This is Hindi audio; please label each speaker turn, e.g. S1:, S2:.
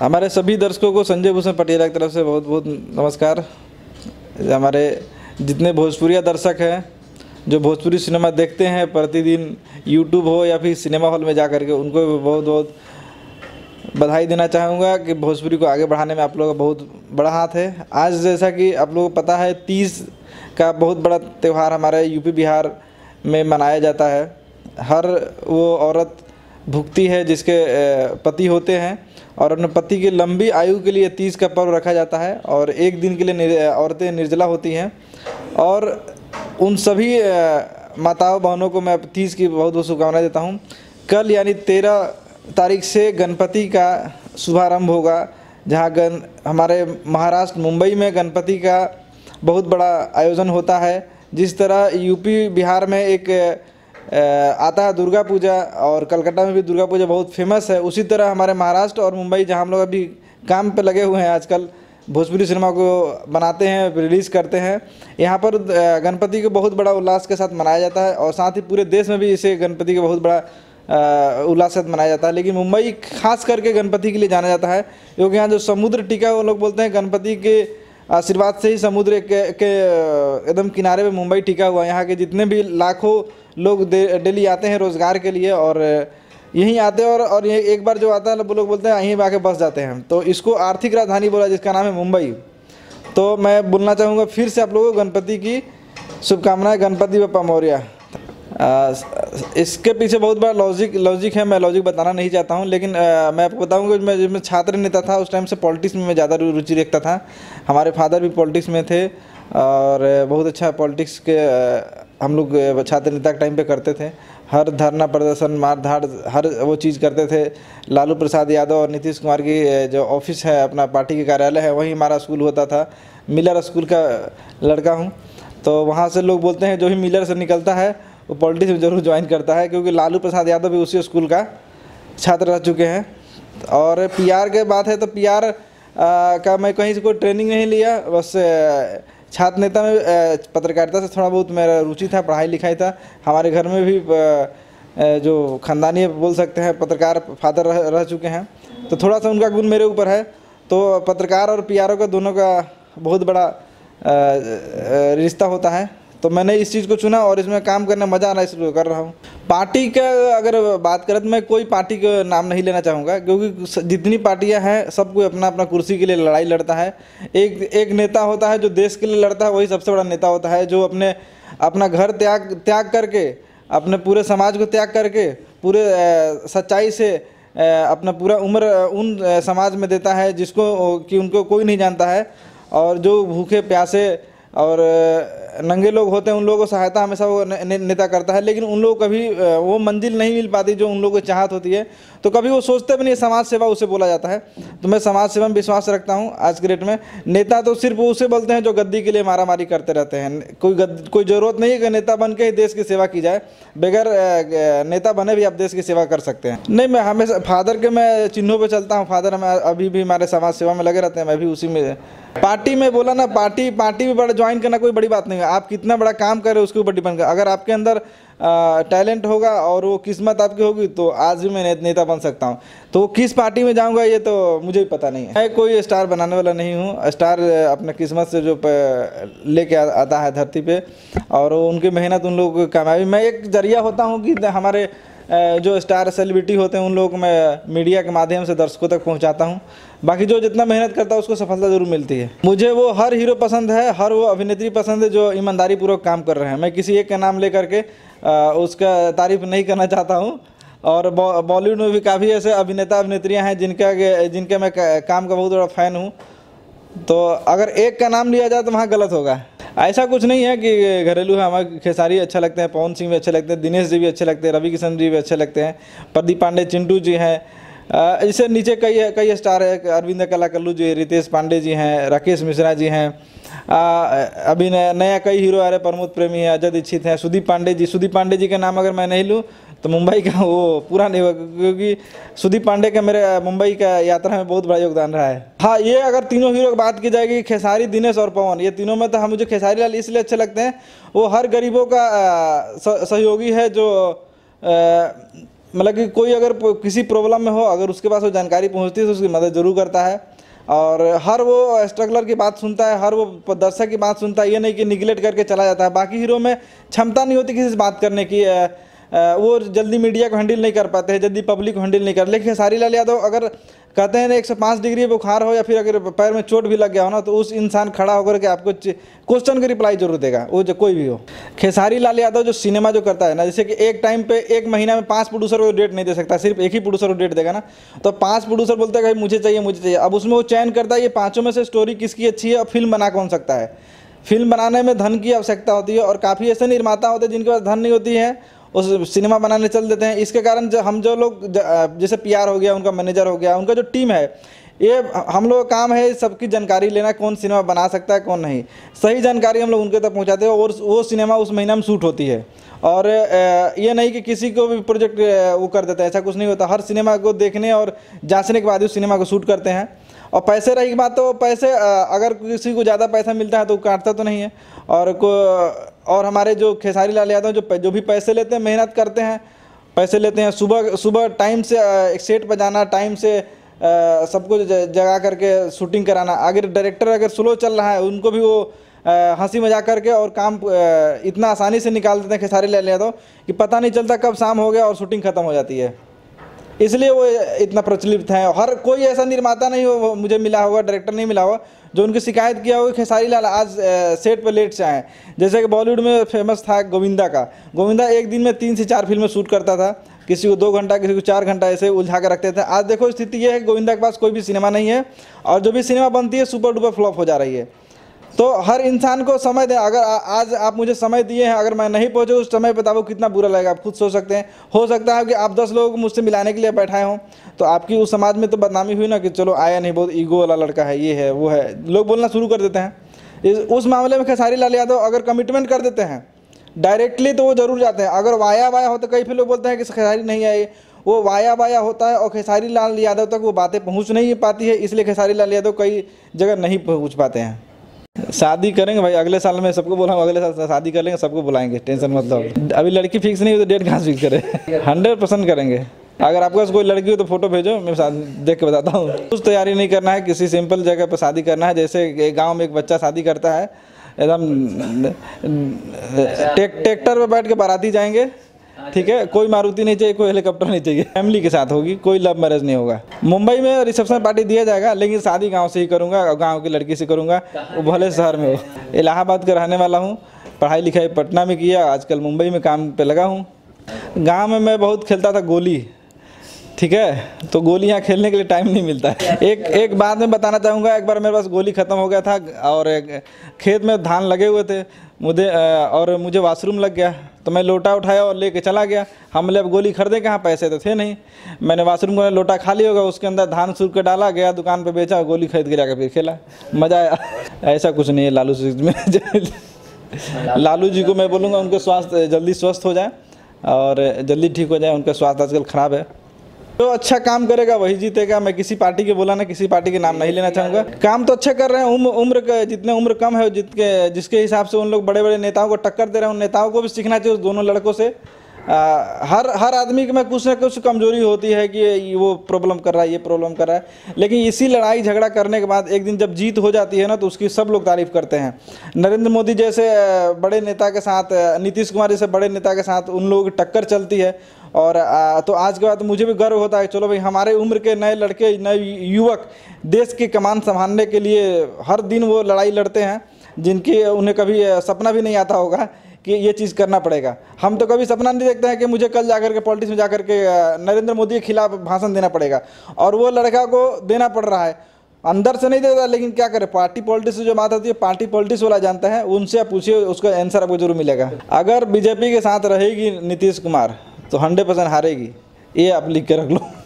S1: हमारे सभी दर्शकों को संजय भूषण पटेला की तरफ से बहुत बहुत नमस्कार हमारे जितने भोजपुरिया दर्शक हैं जो भोजपुरी सिनेमा देखते हैं प्रतिदिन यूट्यूब हो या फिर सिनेमा हॉल में जा कर के उनको भी बहुत बहुत बधाई देना चाहूँगा कि भोजपुरी को आगे बढ़ाने में आप लोगों का बहुत बड़ा हाथ है आज जैसा कि आप लोगों को पता है तीज का बहुत बड़ा त्यौहार हमारे यूपी बिहार में मनाया जाता है हर वो औरत भुगती है जिसके पति होते हैं और अपने पति की लंबी आयु के लिए तीज का पर्व रखा जाता है और एक दिन के लिए निर, औरतें निर्जला होती हैं और उन सभी माताओं बहनों को मैं तीज की बहुत बहुत शुभकामनाएं देता हूँ कल यानी तेरह तारीख से गणपति का शुभारंभ होगा जहाँ गण हमारे महाराष्ट्र मुंबई में गणपति का बहुत बड़ा आयोजन होता है जिस तरह यूपी बिहार में एक आता है दुर्गा पूजा और कलकत्ता में भी दुर्गा पूजा बहुत फेमस है उसी तरह हमारे महाराष्ट्र और मुंबई जहाँ हम लोग अभी काम पे लगे हुए हैं आजकल भोजपुरी सिनेमा को बनाते हैं रिलीज़ करते हैं यहाँ पर गणपति को बहुत बड़ा उल्लास के साथ मनाया जाता है और साथ ही पूरे देश में भी इसे गणपति का बहुत बड़ा उल्लास के साथ मनाया जाता है लेकिन मुंबई खास करके गणपति के लिए जाना जाता है क्योंकि यहाँ जो समुद्र टीका वो लोग बोलते हैं गणपति के आशीर्वाद से ही समुद्र के, के एकदम किनारे पे मुंबई टिका हुआ है यहाँ के जितने भी लाखों लोग डेली आते हैं रोज़गार के लिए और यहीं आते हैं और और ये एक बार जो आता है वो मतलब लोग बोलते हैं यहीं आके बस जाते हैं तो इसको आर्थिक राजधानी बोला जिसका नाम है मुंबई तो मैं बोलना चाहूँगा फिर से आप लोगों को गणपति की शुभकामनाएं गणपति बप्पा मौर्य इसके पीछे बहुत बड़ा लॉजिक लॉजिक है मैं लॉजिक बताना नहीं चाहता हूँ लेकिन आ, मैं आपको बताऊँगा मैं जिसमें छात्र नेता था उस टाइम से पॉलिटिक्स में मैं ज़्यादा रुचि रखता था हमारे फादर भी पॉलिटिक्स में थे और बहुत अच्छा पॉलिटिक्स के हम लोग छात्र नेता के टाइम पे करते थे हर धरना प्रदर्शन मार धार हर वो चीज़ करते थे लालू प्रसाद यादव और नीतीश कुमार की जो ऑफिस है अपना पार्टी के कार्यालय है वहीं हमारा स्कूल होता था मिलर स्कूल का लड़का हूँ तो वहाँ से लोग बोलते हैं जो भी मिलर से निकलता है वो पॉलिटिक्स में ज़रूर ज्वाइन करता है क्योंकि लालू प्रसाद यादव भी उसी स्कूल का छात्र रह चुके हैं और पी के बात है तो पीआर का मैं कहीं से कोई ट्रेनिंग नहीं लिया बस छात्र नेता में पत्रकारिता से थोड़ा बहुत मेरा रुचि था पढ़ाई लिखाई था हमारे घर में भी जो ख़ानदानी बोल सकते हैं पत्रकार फादर रह, रह चुके हैं तो थोड़ा सा उनका गुण मेरे ऊपर है तो पत्रकार और पी का दोनों का बहुत बड़ा रिश्ता होता है तो मैंने इस चीज़ को चुना और इसमें काम करने मज़ा आना इसलिए कर रहा हूँ पार्टी का अगर बात करें तो मैं कोई पार्टी का नाम नहीं लेना चाहूँगा क्योंकि जितनी पार्टियाँ हैं सब कोई अपना अपना कुर्सी के लिए लड़ाई लड़ता है एक एक नेता होता है जो देश के लिए लड़ता है वही सबसे बड़ा नेता होता है जो अपने अपना घर त्याग त्याग करके अपने पूरे समाज को त्याग करके पूरे सच्चाई से अपना पूरा उम्र उन समाज में देता है जिसको कि उनको कोई नहीं जानता है और जो भूखे प्यासे और नंगे लोग होते हैं उन लोगों को सहायता हमेशा वो ने, ने, नेता करता है लेकिन उन लोगों को कभी वो मंजिल नहीं मिल पाती जो उन लोगों की चाहत होती है तो कभी वो सोचते भी नहीं समाज सेवा उसे बोला जाता है तो मैं समाज सेवा में विश्वास रखता हूँ आज के डेट में नेता तो सिर्फ उसे बोलते हैं जो गद्दी के लिए मारामारी करते रहते हैं कोई कोई ज़रूरत नहीं है कि नेता बन के ही देश की सेवा की जाए बगैर नेता बने भी आप देश की सेवा कर सकते हैं नहीं मैं हमेशा फादर के मैं चिन्हों पर चलता हूँ फादर हमें अभी भी हमारे समाज सेवा में लगे रहते हैं मैं भी उसी में पार्टी में बोला ना पार्टी पार्टी भी बड़ा ज्वाइन करना कोई बड़ी बात नहीं है आप कितना बड़ा काम कर रहे हो उसके ऊपर डिपेंड कर अगर आपके अंदर टैलेंट होगा और वो किस्मत आपकी होगी तो आज भी मैं नेता बन सकता हूँ तो किस पार्टी में जाऊँगा ये तो मुझे भी पता नहीं है मैं कोई स्टार बनाने वाला नहीं हूँ स्टार अपने किस्मत से जो लेके आता है धरती पे और उनकी मेहनत उन लोगों की कामयाबी मैं एक जरिया होता हूँ कि हमारे जो स्टार सेलिब्रिटी होते हैं उन लोगों को मैं मीडिया के माध्यम से दर्शकों तक पहुँचाता हूँ बाकी जो जितना मेहनत करता है उसको सफलता ज़रूर मिलती है मुझे वो हर हीरो पसंद है हर वो अभिनेत्री पसंद है जो ईमानदारी पूर्वक काम कर रहे हैं मैं किसी एक का नाम लेकर के उसका तारीफ नहीं करना चाहता हूँ और बॉलीवुड में भी काफ़ी ऐसे अभिनेता अभिनेत्रियाँ हैं जिनका जिनके मैं काम का बहुत बड़ा फ़ैन हूँ तो अगर एक का नाम लिया जाए तो वहाँ गलत होगा ऐसा कुछ नहीं है कि घरेलू है हमारे खेसारी अच्छा लगते हैं पवन सिंह भी अच्छे लगते हैं दिनेश जी भी अच्छे लगते हैं रवि किशन जी भी अच्छे लगते हैं प्रदीप पांडे चिंटू जी हैं इससे नीचे कई कई स्टार है अरविंद कलाकल्लू जी रितेश पांडे जी हैं राकेश मिश्रा जी हैं अभी नया कई हीरो आ रहे प्रमोद प्रेमी है अजय दीक्षित हैं सुदीप पांडे जी सुदीप पांडे जी का नाम अगर मैं नहीं लूँ तो मुंबई का वो पूरा नहीं होगा क्योंकि सुदीप पांडे का मेरे मुंबई का यात्रा में बहुत बड़ा योगदान रहा है हाँ ये अगर तीनों हीरो की बात की जाएगी खेसारी दिनेश और पवन ये तीनों में तो हम हाँ, मुझे खेसारी लाल इसलिए अच्छे लगते हैं वो हर गरीबों का सहयोगी है जो आ, मतलब कि कोई अगर किसी प्रॉब्लम में हो अगर उसके पास वो जानकारी पहुंचती है तो उसकी मदद ज़रूर करता है और हर वो स्ट्रगलर की बात सुनता है हर वो दर्शक की बात सुनता है ये नहीं कि निगलेक्ट करके चला जाता है बाकी हीरो में क्षमता नहीं होती किसी से बात करने की वो जल्दी मीडिया को हैंडल नहीं कर पाते हैं जल्दी पब्लिक को हैंडल नहीं कर लेकिन खेसारी लाल यादव अगर कहते हैं ना एक सौ पाँच डिग्री बुखार हो या फिर अगर पैर में चोट भी लग गया हो ना तो उस इंसान खड़ा होकर के आपको क्वेश्चन की रिप्लाई जरूर देगा वो जो कोई भी हो खेसारी लाल यादव जो सिनेमा जो करता है ना जैसे कि एक टाइम पे एक महीना में पाँच प्रोड्यूसर को डेट नहीं दे सकता सिर्फ एक ही प्रोड्यूसर को डेट देगा ना तो पाँच प्रोड्यूसर बोलते हैं मुझे चाहिए मुझे चाहिए अब उसमें वो चयन करता है ये पाँचों में से स्टोरी किसकी अच्छी है और फिल्म बना कौन सकता है फिल्म बनाने में धन की आवश्यकता होती है और काफ़ी ऐसे निर्माता होते हैं जिनके पास धन नहीं होती है उस सिनेमा बनाने चल देते हैं इसके कारण जो हम जो लोग जैसे पीआर हो गया उनका मैनेजर हो गया उनका जो टीम है ये हम लोग का काम है सबकी जानकारी लेना कौन सिनेमा बना सकता है कौन नहीं सही जानकारी हम लोग उनके तक पहुंचाते हैं और वो सिनेमा उस महीने में शूट होती है और ये नहीं कि किसी को भी प्रोजेक्ट वो कर देता है ऐसा कुछ नहीं होता हर सिनेमा को देखने और जांचने के बाद ही उस सिनेमा को शूट करते हैं और पैसे रही बात तो पैसे अगर किसी को ज़्यादा पैसा मिलता है तो काटता तो नहीं है और को और हमारे जो खेसारी लाल यादव जो जो भी पैसे लेते हैं मेहनत करते हैं पैसे लेते हैं सुबह सुबह टाइम से एक सेट पर जाना टाइम से सबको जगा करके शूटिंग कराना अगर डायरेक्टर अगर स्लो चल रहा है उनको भी वो हंसी मजाक करके और काम इतना आसानी से निकाल देते हैं खेसारी लाल यादव कि पता नहीं चलता कब शाम हो गया और शूटिंग ख़त्म हो जाती है इसलिए वो इतना प्रचलित है हर कोई ऐसा निर्माता नहीं हो मुझे मिला होगा डायरेक्टर नहीं मिला होगा जो उनकी शिकायत किया होगा खेसारी लाल आज सेट पर लेट से आए जैसे कि बॉलीवुड में फेमस था गोविंदा का गोविंदा एक दिन में तीन से चार फिल्में शूट करता था किसी को दो घंटा किसी को चार घंटा ऐसे उलझा कर रखते थे आज देखो स्थिति यह है कि गोविंदा के पास कोई भी सिनेमा नहीं है और जो भी सिनेमा बनती है सुपर डुपर फ्लॉप हो जा रही है तो हर इंसान को समय दें अगर आ, आज आप मुझे समय दिए हैं अगर मैं नहीं पहुंचे उस समय पर तो कितना बुरा लगेगा आप खुद सोच सकते हैं हो सकता है कि आप दस लोगों को मुझसे मिलाने के लिए बैठाए हों तो आपकी उस समाज में तो बदनामी हुई ना कि चलो आया नहीं बहुत ईगो वाला लड़का है ये है वो है लोग बोलना शुरू कर देते हैं इस उस मामले में खेसारी लाल यादव अगर कमिटमेंट कर देते हैं डायरेक्टली तो वो जरूर जाते हैं अगर वाया वाया हो तो कई फिर लोग बोलते हैं कि खेसारी नहीं आए वो वाया वाया होता है और खेसारी लाल यादव तक वो बातें पहुँच नहीं पाती है इसलिए खेसारी लाल यादव कई जगह नहीं पहुँच पाते हैं शादी करेंगे भाई अगले साल में सबको बोला अगले साल शादी कर लेंगे सबको बुलाएंगे टेंशन मतलब अभी लड़की फिक्स नहीं हुई तो डेट कहाँ फिक्स करें हंड्रेड परसेंट करेंगे अगर आपके पास कोई लड़की हो तो फोटो भेजो मैं देख के बताता हूँ कुछ तैयारी नहीं करना है किसी सिंपल जगह पर शादी करना है जैसे गाँव में एक बच्चा शादी करता है एकदम ट्रैक्टर पर बैठ के बाराती जाएंगे ठीक है कोई मारुति नहीं चाहिए कोई हेलीकॉप्टर नहीं चाहिए फैमिली के साथ होगी कोई लव मैरिज नहीं होगा मुंबई में रिसेप्शन पार्टी दिया जाएगा लेकिन शादी गाँव से ही करूँगा गाँव की लड़की से करूँगा वो भले शहर में हो इलाहाबाद का रहने वाला हूँ पढ़ाई लिखाई पटना में किया आजकल मुंबई में काम पे लगा हूँ गाँव में मैं बहुत खेलता था गोली ठीक है तो गोली यहाँ खेलने के लिए टाइम नहीं मिलता है एक एक बात मैं बताना चाहूँगा एक बार मेरे पास गोली ख़त्म हो गया था और खेत में धान लगे हुए थे मुझे और मुझे वाशरूम लग गया तो मैं लोटा उठाया और लेके चला गया हमने अब गोली खरीदे कहाँ पैसे तो थे नहीं मैंने वाशरूम को लोटा खाली होगा उसके अंदर धान सूख के डाला गया दुकान पर बेचा गोली खरीद के जाकर फिर खेला मज़ा आया ऐसा कुछ नहीं है लालू जी में लालू जी को मैं बोलूँगा उनके स्वास्थ्य जल्दी स्वस्थ हो जाए और जल्दी ठीक हो जाए उनका स्वास्थ्य आजकल ख़राब है जो तो अच्छा काम करेगा वही जीतेगा मैं किसी पार्टी के बोला ना किसी पार्टी के नाम नहीं लेना चाहूंगा काम तो अच्छा कर रहे हैं उम्र उम्र का जितने उम्र कम है जितके जिसके हिसाब से उन लोग बड़े बड़े नेताओं को टक्कर दे रहे हैं उन नेताओं को भी सीखना चाहिए उस दोनों लड़कों से आ, हर हर आदमी में कुछ ना कुछ कमजोरी होती है कि वो प्रॉब्लम कर रहा है ये प्रॉब्लम कर रहा है लेकिन इसी लड़ाई झगड़ा करने के बाद एक दिन जब जीत हो जाती है ना तो उसकी सब लोग तारीफ करते हैं नरेंद्र मोदी जैसे बड़े नेता के साथ नीतीश कुमार जैसे बड़े नेता के साथ उन लोगों की टक्कर चलती है और आ, तो आज के बाद मुझे भी गर्व होता है चलो भाई हमारे उम्र के नए लड़के नए युवक देश की कमान संभालने के लिए हर दिन वो लड़ाई लड़ते हैं जिनकी उन्हें कभी सपना भी नहीं आता होगा कि ये चीज़ करना पड़ेगा हम तो कभी सपना नहीं देखते हैं कि मुझे कल जाकर के पॉलिटिक्स में जाकर के नरेंद्र मोदी के खिलाफ भाषण देना पड़ेगा और वो लड़का को देना पड़ रहा है अंदर से नहीं देता लेकिन क्या करें पार्टी पॉलिटिक्स से जो बात आती है पार्टी पॉलिटिक्स वाला जानता है उनसे आप पूछिए उसका आंसर आपको जरूर मिलेगा अगर बीजेपी के साथ रहेगी नीतीश कुमार तो हंड्रेड परसेंट हारेगी ये आप लिख के रख लो